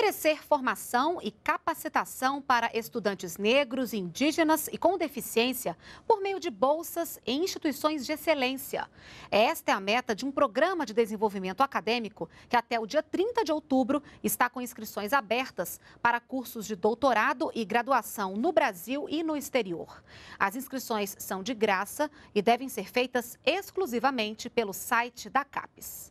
oferecer formação e capacitação para estudantes negros, indígenas e com deficiência por meio de bolsas em instituições de excelência. Esta é a meta de um programa de desenvolvimento acadêmico que até o dia 30 de outubro está com inscrições abertas para cursos de doutorado e graduação no Brasil e no exterior. As inscrições são de graça e devem ser feitas exclusivamente pelo site da CAPES.